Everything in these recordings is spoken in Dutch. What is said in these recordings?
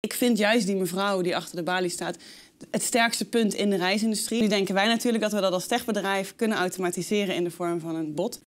Ik vind juist die mevrouw die achter de balie staat het sterkste punt in de reisindustrie. Nu denken wij natuurlijk dat we dat als techbedrijf kunnen automatiseren in de vorm van een bot.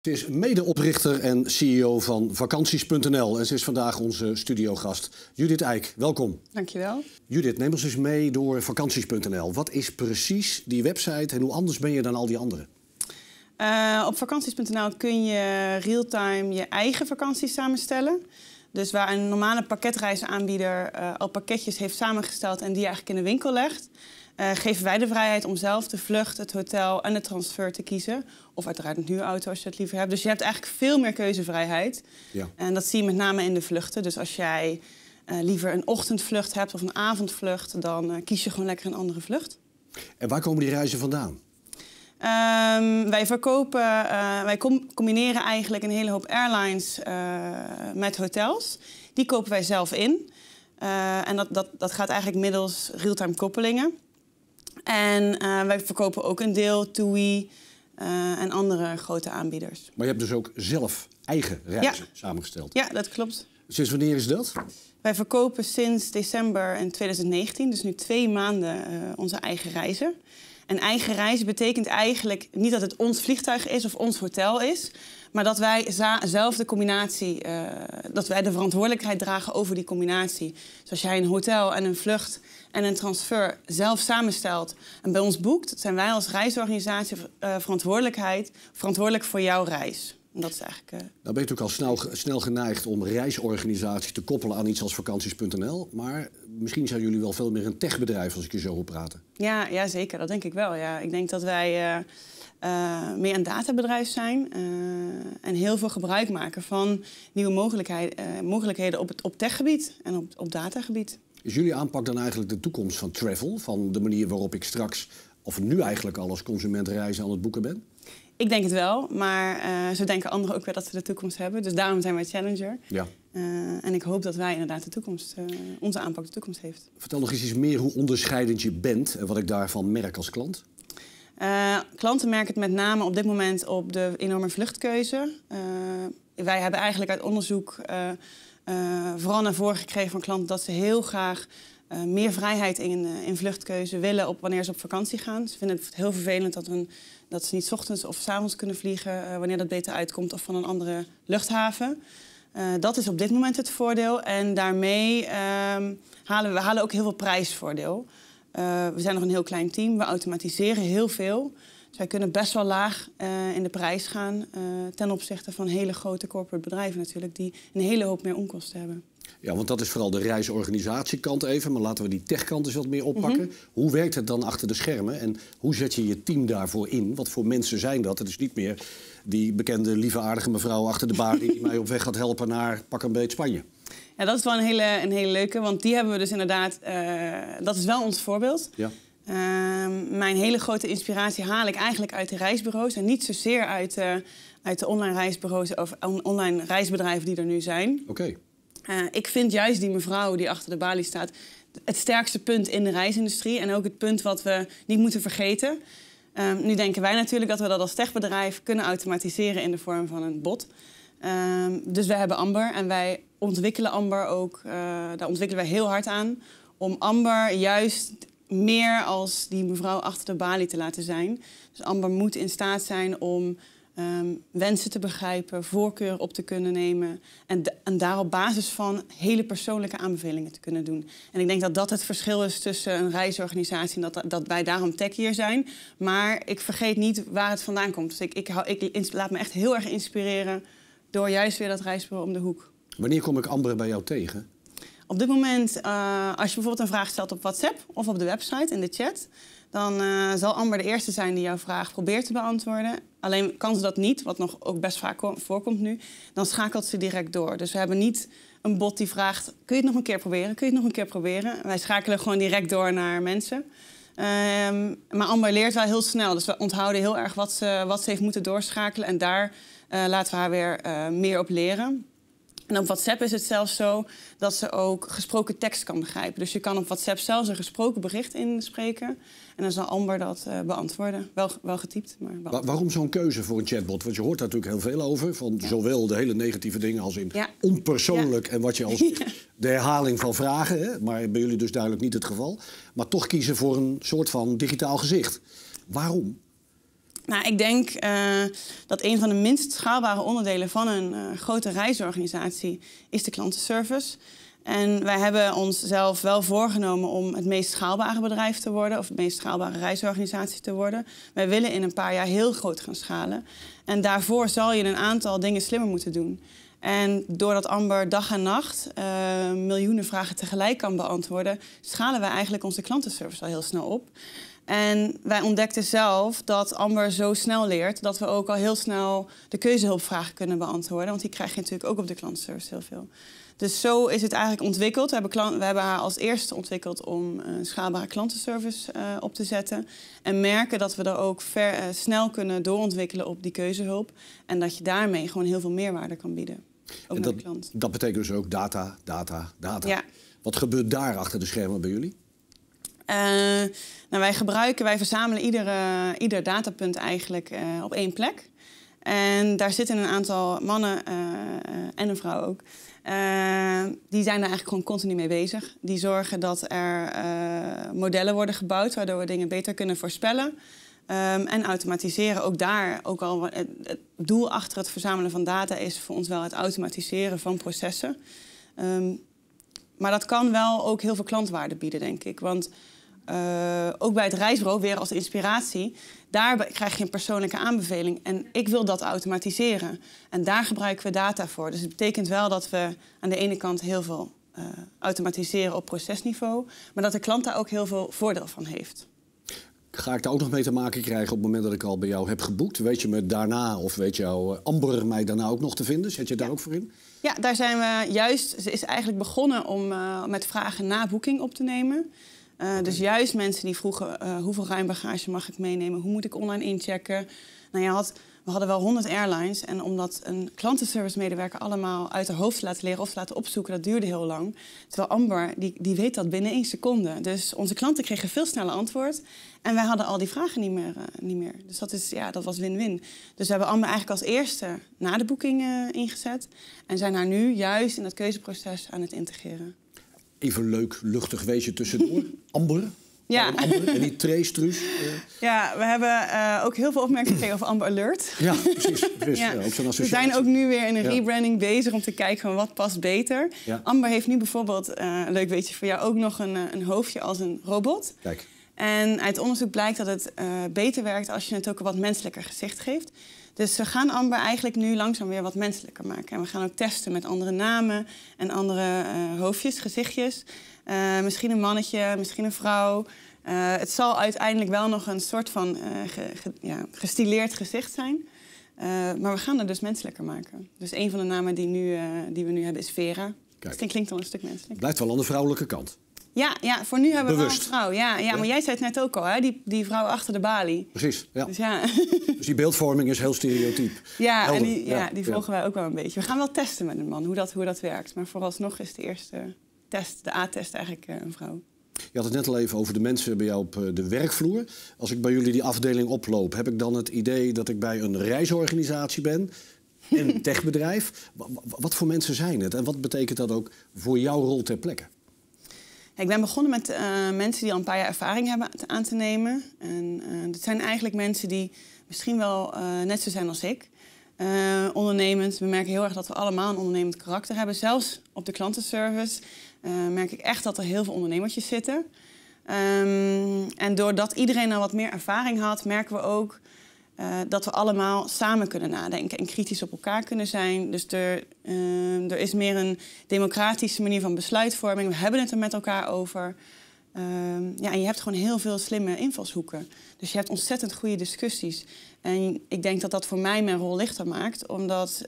Ze is medeoprichter en CEO van vakanties.nl en ze is vandaag onze studiogast. Judith Eijk, welkom. Dankjewel. Judith, neem ons eens mee door vakanties.nl. Wat is precies die website en hoe anders ben je dan al die anderen? Eh, op vakanties.nl kun je real-time je eigen vakanties samenstellen. Dus waar een normale pakketreisaanbieder eh, al pakketjes heeft samengesteld en die eigenlijk in de winkel legt, eh, geven wij de vrijheid om zelf de vlucht, het hotel en de transfer te kiezen. Of uiteraard een huurauto als je dat liever hebt. Dus je hebt eigenlijk veel meer keuzevrijheid. Ja. En dat zie je met name in de vluchten. Dus als jij eh, liever een ochtendvlucht hebt of een avondvlucht, dan kies je gewoon lekker een andere vlucht. En waar komen die reizen vandaan? Ehm, wij verkopen, eh, wij combineren eigenlijk een hele hoop airlines eh, met hotels. Die kopen wij zelf in. Eh, en dat, dat, dat gaat eigenlijk middels real-time koppelingen. En wij verkopen ook een deel TUI en andere grote aanbieders. Maar je hebt dus ook zelf eigen reizen samengesteld? Ja, dat klopt. Sinds wanneer is dat? Wij verkopen sinds december in 2019, dus nu twee maanden, onze eigen reizen. Een eigen reis betekent eigenlijk niet dat het ons vliegtuig is of ons hotel is, maar dat wij zelf de combinatie, uh, dat wij de verantwoordelijkheid dragen over die combinatie. Dus als jij een hotel en een vlucht en een transfer zelf samenstelt en bij ons boekt, zijn wij als reisorganisatie eh, verantwoordelijkheid, verantwoordelijk voor jouw reis. En dat is eigenlijk. Uh... Nou ben je natuurlijk al snel, snel geneigd om reisorganisatie te koppelen aan iets als vakanties.nl, maar misschien zijn jullie wel veel meer een techbedrijf als ik je zo hoor praten. Ja, ja zeker. Dat denk ik wel. Ja. Ik denk dat wij eh, eh, meer een databedrijf zijn eh, en heel veel gebruik maken van nieuwe mogelijkheden op, het, op techgebied en op, op datagebied. Is jullie aanpak dan eigenlijk de toekomst van travel? Van de manier waarop ik straks, of nu eigenlijk al als consument reizen aan het boeken ben? Ik denk het wel, maar uh, zo denken anderen ook weer dat ze de toekomst hebben. Dus daarom zijn wij Challenger. Ja. Eh, en ik hoop dat wij inderdaad de toekomst, eh, onze aanpak de toekomst heeft. Vertel nog eens iets meer hoe onderscheidend je bent en wat ik daarvan merk als klant. klanten merken het met name op dit moment op de enorme vluchtkeuze. wij hebben eigenlijk uit onderzoek vooral naar voren gekregen van klanten dat ze heel graag eh, meer vrijheid in, eh, in vluchtkeuze willen op wanneer ze op vakantie gaan. Ze vinden het heel vervelend dat, hun, dat ze niet ochtends of s avonds kunnen vliegen eh, wanneer dat beter uitkomt of van een andere luchthaven. dat is op dit moment het voordeel en daarmee ehm, halen we halen ook heel veel prijsvoordeel. we zijn nog een heel klein team, we automatiseren heel veel. Dus wij kunnen best wel laag in de prijs gaan ten opzichte van hele grote corporate bedrijven natuurlijk die een hele hoop meer onkosten hebben. Ja, want dat is vooral de reisorganisatiekant even. Maar laten we die techkant eens wat meer oppakken. Mhm. Hoe werkt het dan achter de schermen? En hoe zet je je team daarvoor in? Wat voor mensen zijn dat? Het is niet meer die bekende, lieve, aardige mevrouw achter de bar... die mij op weg gaat helpen naar pak een beet Spanje. Ja, dat is wel een hele, een hele leuke. Want die hebben we dus inderdaad... Eh, dat is wel ons voorbeeld. Ja. Ehm, mijn hele grote inspiratie haal ik eigenlijk uit de reisbureaus. En niet zozeer uit, eh, uit de online reisbureaus of online reisbedrijven die er nu zijn. Oké. Eh, ik vind juist die mevrouw die achter de balie staat het sterkste punt in de reisindustrie. En ook het punt wat we niet moeten vergeten. Ehm, nu denken wij natuurlijk dat we dat als techbedrijf kunnen automatiseren in de vorm van een bot. Ehm, dus we hebben Amber en wij ontwikkelen Amber ook, eh, daar ontwikkelen wij heel hard aan. Om Amber juist meer als die mevrouw achter de balie te laten zijn. Dus Amber moet in staat zijn om Ehm, wensen te begrijpen, voorkeuren op te kunnen nemen en, en daar op basis van hele persoonlijke aanbevelingen te kunnen doen. En ik denk dat dat het verschil is tussen een reisorganisatie en dat, dat wij daarom techier hier zijn. Maar ik vergeet niet waar het vandaan komt. Dus ik, ik, laat me echt heel erg inspireren door juist weer dat reisbureau om de hoek. Wanneer kom ik anderen bij jou tegen? Op dit moment, eh, als je bijvoorbeeld een vraag stelt op WhatsApp of op de website in de chat, dan eh, zal Amber de eerste zijn die jouw vraag probeert te beantwoorden. Alleen kan ze dat niet, wat nog ook best vaak voorkomt nu, dan schakelt ze direct door. Dus we hebben niet een bot die vraagt: kun je het nog een keer proberen? Kun je het nog een keer proberen? Wij schakelen gewoon direct door naar mensen. Ehm, maar Amber leert wel heel snel, dus we onthouden heel erg wat ze, wat ze heeft moeten doorschakelen. En daar eh, laten we haar weer eh, meer op leren. En op WhatsApp is het zelfs zo dat ze ook gesproken tekst kan begrijpen. Dus je kan op WhatsApp zelfs een gesproken bericht inspreken. En dan zal Amber dat eh, beantwoorden. Wel, wel getypt, maar wel. Waarom zo'n keuze voor een chatbot? Want je hoort daar natuurlijk heel veel over. Van zowel de hele negatieve dingen als in onpersoonlijk. En wat je als de herhaling van vragen. Hè? Maar bij jullie dus duidelijk niet het geval. Maar toch kiezen voor een soort van digitaal gezicht. Waarom? Nou, ik denk eh, dat een van de minst schaalbare onderdelen van een eh, grote reisorganisatie is de klantenservice. En wij hebben onszelf wel voorgenomen om het meest schaalbare bedrijf te worden of het meest schaalbare reisorganisatie te worden. Wij willen in een paar jaar heel groot gaan schalen. En daarvoor zal je een aantal dingen slimmer moeten doen. En doordat Amber dag en nacht eh, miljoenen vragen tegelijk kan beantwoorden, schalen wij eigenlijk onze klantenservice al heel snel op. En wij ontdekten zelf dat Amber zo snel leert dat we ook al heel snel de keuzehulpvragen kunnen beantwoorden. Want die krijg je natuurlijk ook op de klantenservice heel veel. Dus zo is het eigenlijk ontwikkeld. We hebben, we hebben haar als eerste ontwikkeld om eh, een schaalbare klantenservice eh, op te zetten. En merken dat we er ook ver, eh, snel kunnen doorontwikkelen op die keuzehulp. En dat je daarmee gewoon heel veel meerwaarde kan bieden. Ook de klant. dat betekent dus ook data, data, data. Wat gebeurt daar achter de schermen bij jullie? Eh, nou, wij gebruiken, wij verzamelen iedere, ieder datapunt eigenlijk eh, op één plek. En daar zitten een aantal mannen eh, en een vrouw ook. die zijn daar eigenlijk gewoon continu mee bezig. Die zorgen dat er modellen worden gebouwd, waardoor we dingen beter kunnen voorspellen. Ehm, en automatiseren. Ook daar, ook al het, doel achter het verzamelen van data is voor ons wel het automatiseren van processen. Ehm, maar dat kan wel ook heel veel klantwaarde bieden, denk ik. Want eh, ook bij het reisbureau, weer als inspiratie, daar krijg je een persoonlijke aanbeveling. En ik wil dat automatiseren. En daar gebruiken we data voor. Dus het betekent wel dat we aan de ene kant heel veel eh, automatiseren op procesniveau, maar dat de klant daar ook heel veel voordeel van heeft. Ga ik daar ook nog mee te maken krijgen op het moment dat ik al bij jou heb geboekt? Weet je me daarna of weet jouw eh, Amber mij daarna ook nog te vinden? Zet je daar ook voor in? Ja, daar zijn we juist. Ze is eigenlijk begonnen om eh, met vragen na boeking op te nemen. Eh, dus juist mensen die vroegen eh, hoeveel ruimbagage mag ik meenemen, hoe moet ik online inchecken. Nou, je had we hadden wel 100 airlines. En omdat een klantenservice-medewerker allemaal uit haar hoofd te laten leren of te laten opzoeken, dat duurde heel lang. Terwijl Amber, die, die weet dat binnen één seconde. Dus onze klanten kregen veel sneller antwoord. En wij hadden al die vragen niet meer. Eh, niet meer. Dus dat, is, ja, dat was win-win. Dus we hebben Amber eigenlijk als eerste na de boeking eh, ingezet. En zijn haar nu juist in dat keuzeproces aan het integreren. Even leuk, luchtig wezen tussendoor. Amber, ja. En die treestruus. Ja, we hebben eh, ook heel veel opmerkingen gekregen over Amber Alert. Ja, precies. Ja. we zijn ook nu weer in een rebranding bezig om te kijken van wat past beter. Amber heeft nu bijvoorbeeld, eh, een leuk weet je voor jou, ook nog een, eh, een hoofdje als een robot. Kijk. En uit onderzoek blijkt dat het beter werkt als je het ook een wat menselijker gezicht geeft. Dus we gaan Amber eigenlijk nu langzaam weer wat menselijker maken. En we gaan ook testen met andere namen en andere hoofdjes, gezichtjes. Eh, misschien een mannetje, misschien een vrouw. Eh, het zal uiteindelijk wel nog een soort van uh, ja, gestileerd gezicht zijn. maar we gaan het dus menselijker maken. Dus een van de namen die, nu, die we nu hebben is Vera. Kijk, dus klinkt al een stuk menselijk. Blijft wel aan de vrouwelijke kant. Ja, ja voor nu hebben we wel een vrouw. Ja, ja, maar jij zei het net ook al, hè? Die, die vrouw achter de balie. Precies, ja. Dus, ja. dus die beeldvorming is heel stereotyp. Ja, en die, ja, die volgen wij ook wel een beetje. We gaan wel testen met een man hoe dat, hoe dat werkt. Maar vooralsnog is de eerste test, de A-test eigenlijk eh, een vrouw. Je had het net al even over de mensen bij jou op eh, de werkvloer. Als ik bij jullie die afdeling oploop, heb ik dan het idee dat ik bij een reisorganisatie ben, een techbedrijf. Wat voor mensen zijn het en wat betekent dat ook voor jouw rol ter plekke? Ik ben begonnen met eh, mensen die al een paar jaar ervaring hebben aan te nemen. En dat zijn eigenlijk mensen die misschien wel net zo zijn als ik. ondernemend. We merken heel erg dat we allemaal een ondernemend karakter hebben. Zelfs op de klantenservice eh, merk ik echt dat er heel veel ondernemertjes zitten. Ehm, en doordat iedereen al nou wat meer ervaring had, merken we ook eh, dat we allemaal samen kunnen nadenken en kritisch op elkaar kunnen zijn. Dus er, ehm, er is meer een democratische manier van besluitvorming. We hebben het er met elkaar over. Ehm, ja, en je hebt gewoon heel veel slimme invalshoeken. Dus je hebt ontzettend goede discussies. En ik denk dat dat voor mij mijn rol lichter maakt, omdat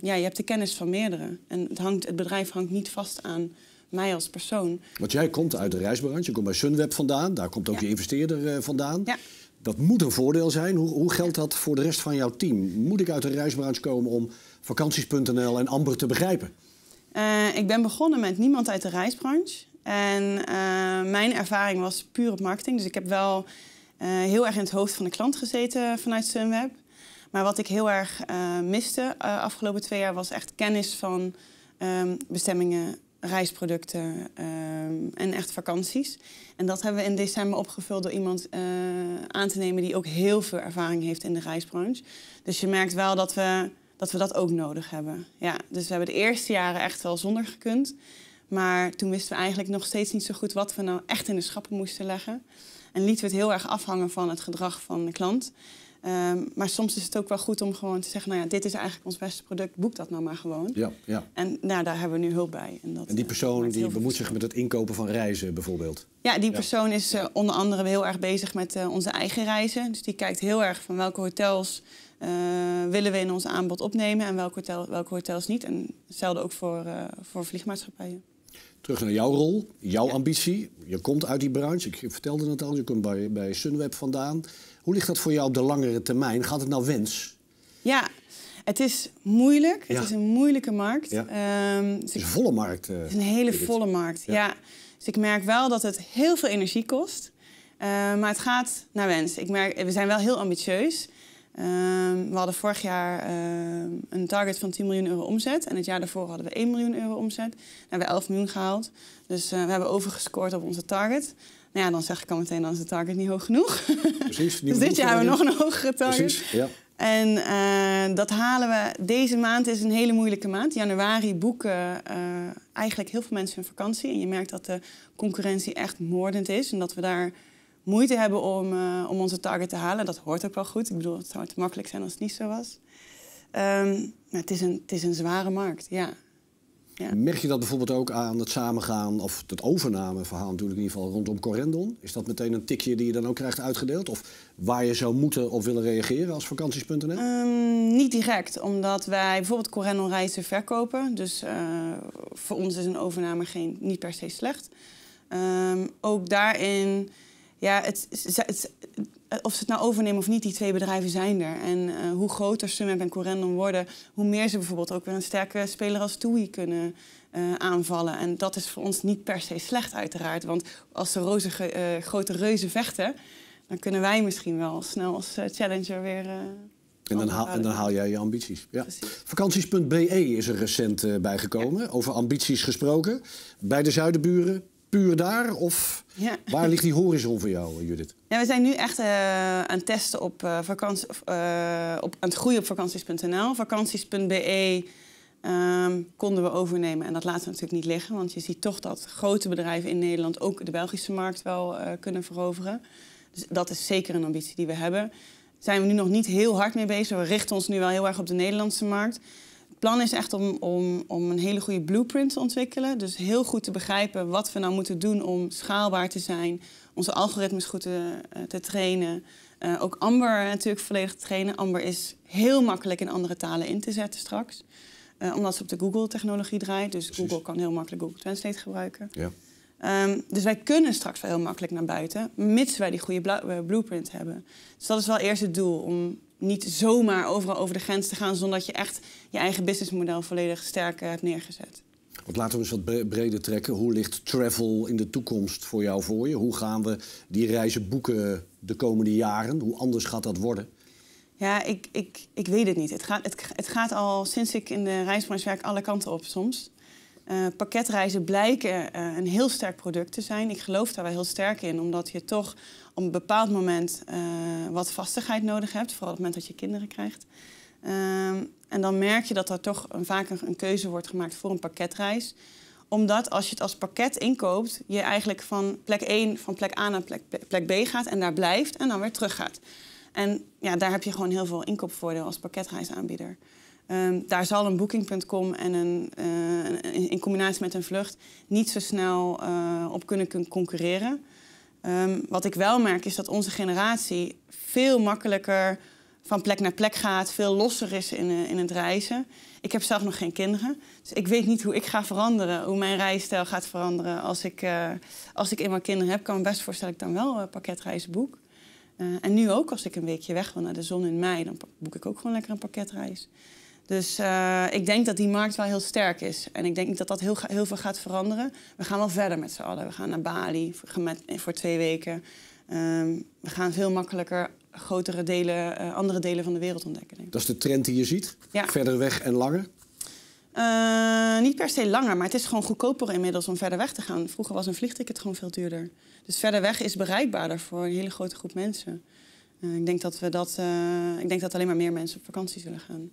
ja, je hebt de kennis van meerdere. En het, hangt, het bedrijf hangt niet vast aan mij als persoon. Want jij komt uit de reisbranche, je komt bij Sunweb vandaan, daar komt ook je investeerder eh, vandaan. Ja. Dat moet een voordeel zijn. Hoe, hoe geldt dat voor de rest van jouw team? Moet ik uit de reisbranche komen om vakanties.nl en Amber te begrijpen? Eh, ik ben begonnen met niemand uit de reisbranche. En eh, mijn ervaring was puur op marketing. Dus ik heb wel heel erg in het hoofd van de klant gezeten vanuit Sunweb. Maar wat ik heel erg miste de afgelopen twee jaar was echt kennis van ehm, bestemmingen reisproducten ehm, en echt vakanties. En dat hebben we in december opgevuld door iemand eh, aan te nemen die ook heel veel ervaring heeft in de reisbranche. Dus je merkt wel dat we dat, we dat ook nodig hebben. Ja, dus we hebben de eerste jaren echt wel zonder gekund. Maar toen wisten we eigenlijk nog steeds niet zo goed wat we nou echt in de schappen moesten leggen. En lieten we het heel erg afhangen van het gedrag van de klant. Ehm, maar soms is het ook wel goed om gewoon te zeggen... nou ja, dit is eigenlijk ons beste product, boek dat nou maar gewoon. Ja, ja. En nou, daar hebben we nu hulp bij. En, dat, en die eh, persoon die bemoeit zich met het inkopen van reizen bijvoorbeeld? Ja, die persoon is eh, onder andere heel erg bezig met eh, onze eigen reizen. Dus die kijkt heel erg van welke hotels willen we in ons aanbod opnemen... en welke, hotel, welke hotels niet. En hetzelfde ook voor, voor vliegmaatschappijen. Terug naar jouw rol, jouw ambitie. Je komt uit die branche, ik vertelde het al, je komt bij, bij Sunweb vandaan. Hoe ligt dat voor jou op de langere termijn? Gaat het nou wens? Ja, het is moeilijk. Ja. Het is een moeilijke markt. Ja. Ehm, dus het is een volle markt. Eh, het is een hele volle markt, ja. Dus ik merk wel dat het heel veel energie kost. Ehm, maar het gaat naar wens. Ik merk, we zijn wel heel ambitieus. Ehm, we hadden vorig jaar ehm, een target van 10 miljoen euro omzet. En het jaar daarvoor hadden we 1 miljoen euro omzet. Dan hebben we 11 miljoen gehaald. Dus eh, we hebben overgescoord op onze target. Nou ja, dan zeg ik al meteen, dan is de target niet hoog genoeg. Precies. dus dit jaar hebben we nog een hogere target. Precies, ja. En eh, dat halen we. Deze maand is een hele moeilijke maand. Januari boeken eh, eigenlijk heel veel mensen hun vakantie. En je merkt dat de concurrentie echt moordend is. En dat we daar moeite hebben om, eh, om onze target te halen. Dat hoort ook wel goed. Ik bedoel, het zou te makkelijk zijn als het niet zo was. maar ehm, nou, het is, een, het is een zware markt, ja. ja. Merk je dat bijvoorbeeld ook aan het samengaan of het overnameverhaal natuurlijk in ieder geval rondom Correndon? Is dat meteen een tikje die je dan ook krijgt uitgedeeld? Of waar je zou moeten of willen reageren als vakanties.nl? Um, ehm, niet direct, omdat wij bijvoorbeeld Correndon reizen verkopen. Dus eh, voor ons is een overname geen, niet per se slecht. Ehm, ook daarin ja, het, het, of ze het nou overnemen of niet, die twee bedrijven zijn er. En eh, hoe groter met en Corendon worden, hoe meer ze bijvoorbeeld ook weer een sterke speler als Toei kunnen eh, aanvallen. En dat is voor ons niet per se slecht uiteraard. Want als de roze, eh, grote reuzen vechten, dan kunnen wij misschien wel snel als challenger weer... En dan, haal, en dan, haal, jij je ambities. Ja. Vakanties.be is er recent bijgekomen. Over ambities gesproken. Bij de Zuidenburen, puur daar? Of waar ligt die horizon voor jou, Judith? Ja, we zijn nu echt eh, aan het testen op, uh, vakantie, eh, op, aan het groeien op vakanties.nl. Vakanties.be ehm, konden we overnemen. En dat laten we natuurlijk niet liggen. Want je ziet toch dat grote bedrijven in Nederland ook de Belgische markt wel kunnen veroveren. Dus dat is zeker een ambitie die we hebben. zijn we nu nog niet heel hard mee bezig. We richten ons nu wel heel erg op de Nederlandse markt plan is echt om, om, om een hele goede blueprint te ontwikkelen. Dus heel goed te begrijpen wat we nou moeten doen om schaalbaar te zijn. Onze algoritmes goed te, eh, eh, te trainen. Eh, ook Amber natuurlijk volledig te trainen. Amber is heel makkelijk in andere talen in te zetten straks. omdat ze op de Google-technologie draait. Dus Google kan heel makkelijk Google Translate gebruiken. Ja. Ehm, dus wij kunnen straks wel heel makkelijk naar buiten, mits wij die goede blueprint hebben. Dus dat is wel eerst het doel, om niet zomaar overal over de grens te gaan... zonder dat je echt je eigen businessmodel volledig sterk eh, hebt neergezet. Want laten we eens wat breder trekken. Hoe ligt travel in de toekomst voor jou voor je? Hoe gaan we die reizen boeken de komende jaren? Hoe anders gaat dat worden? Ja, ik, ik, ik weet het niet. Het gaat, het gaat al sinds ik in de reisbranche werk alle kanten op soms. Uh, pakketreizen blijken eh, een heel sterk product te zijn. Ik geloof daar wel heel sterk in, omdat je toch op een bepaald moment eh, wat vastigheid nodig hebt, vooral op het moment dat je kinderen krijgt. Ehm, en dan merk je dat er toch een, vaak een, keuze wordt gemaakt voor een pakketreis. Omdat als je het als pakket inkoopt, je eigenlijk van plek 1, van plek A naar plek, plek B gaat en daar blijft en dan weer terug gaat. En ja, daar heb je gewoon heel veel inkoopvoordeel als pakketreisaanbieder. Ehm, daar zal een Booking.com en een, eh, in combinatie met een vlucht niet zo snel eh, op kunnen concurreren. Ehm, wat ik wel merk is dat onze generatie veel makkelijker van plek naar plek gaat, veel losser is in, eh, in het reizen. Ik heb zelf nog geen kinderen, dus ik weet niet hoe ik ga veranderen, hoe mijn reisstijl gaat veranderen als ik, als ik eenmaal kinderen heb. kan me best voorstellen dat ik dan wel een pakketreis boek. en nu ook, als ik een weekje weg wil naar de zon in mei, dan boek ik ook gewoon lekker een pakketreis. Dus eh, ik denk dat die markt wel heel sterk is. En ik denk niet dat dat heel, heel veel gaat veranderen. We gaan wel verder met z'n allen. We gaan naar Bali voor, eh, voor twee weken. Ehm, we gaan veel makkelijker grotere delen, eh, andere delen van de wereld ontdekken. Dat is de trend die je ziet? Verder weg en langer? niet per se langer, maar het is gewoon goedkoper inmiddels om verder weg te gaan. Vroeger was een vliegticket gewoon veel duurder. Dus verder weg is bereikbaarder voor een hele grote groep mensen. ik, denk dat we dat, ik denk dat alleen maar meer mensen op vakantie zullen gaan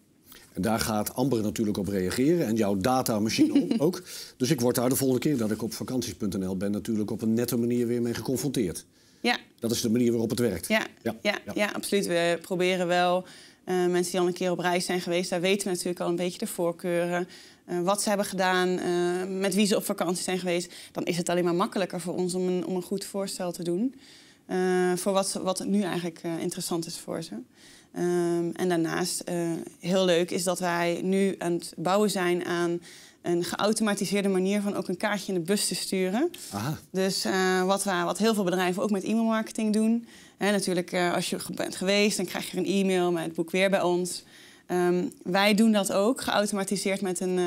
daar gaat Amber natuurlijk op reageren en jouw datamachine ook. Dus ik word daar de volgende keer dat ik op vakanties.nl ben natuurlijk op een nette manier weer mee geconfronteerd. Ja. Dat is de manier waarop het werkt. Ja, ja. ja, absoluut. We proberen wel eh, mensen die al een keer op reis zijn geweest, daar weten we natuurlijk al een beetje de voorkeuren. Eh, wat ze hebben gedaan, eh, met wie ze op vakantie zijn geweest. Dan is het alleen maar makkelijker voor ons om een, om een goed voorstel te doen. voor wat, wat nu eigenlijk interessant is voor ze. Ehm, en daarnaast, eh, heel leuk, is dat wij nu aan het bouwen zijn aan een geautomatiseerde manier van ook een kaartje in de bus te sturen. Aha. Dus eh, wat, we, wat heel veel bedrijven ook met e-mailmarketing doen. Hè, natuurlijk, eh, als je bent geweest, dan krijg je een e-mail met het boek weer bij ons. Ehm, wij doen dat ook, geautomatiseerd met een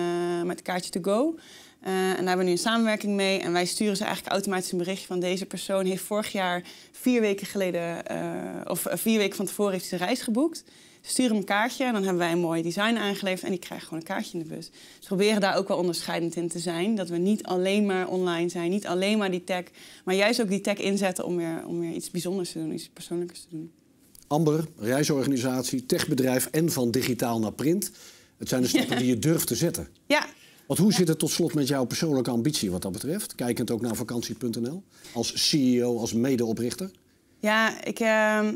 met kaartje to go. Eh, en daar hebben we nu een samenwerking mee. En wij sturen ze eigenlijk automatisch een berichtje van deze persoon heeft vorig jaar vier weken geleden, eh, of eh, vier weken van tevoren heeft ze reis geboekt. Ze sturen hem een kaartje en dan hebben wij een mooi design aangeleverd en die krijgen gewoon een kaartje in de bus. Dus we proberen daar ook wel onderscheidend in te zijn. Dat we niet alleen maar online zijn, niet alleen maar die tech, maar juist ook die tech inzetten om weer, om weer iets bijzonders te doen, iets persoonlijkers te doen. Amber, reisorganisatie, techbedrijf en van digitaal naar print. Het zijn de stappen die je durft te zetten. Ja, want hoe zit het tot slot met jouw persoonlijke ambitie wat dat betreft? Kijkend ook naar vakantie.nl als CEO, als medeoprichter. Ja, ik, ehm,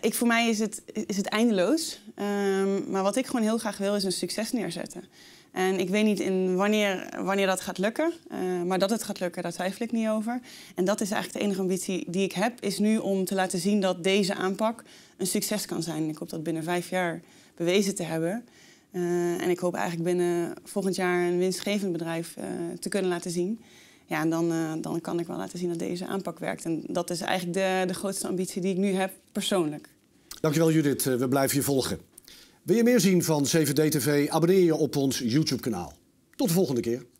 ik, voor mij is het, is het eindeloos. Ehm, maar wat ik gewoon heel graag wil is een succes neerzetten. En ik weet niet in wanneer, wanneer dat gaat lukken. Eh, maar dat het gaat lukken, daar twijfel ik niet over. En dat is eigenlijk de enige ambitie die ik heb, is nu om te laten zien dat deze aanpak een succes kan zijn. Ik hoop dat binnen vijf jaar bewezen te hebben. Eh, en ik hoop eigenlijk binnen volgend jaar een winstgevend bedrijf eh, te kunnen laten zien. Ja, en dan, eh, dan kan ik wel laten zien dat deze aanpak werkt. En dat is eigenlijk de, de grootste ambitie die ik nu heb, persoonlijk. Dankjewel Judith, we blijven je volgen. Wil je meer zien van CVD-TV? Abonneer je op ons YouTube-kanaal. Tot de volgende keer.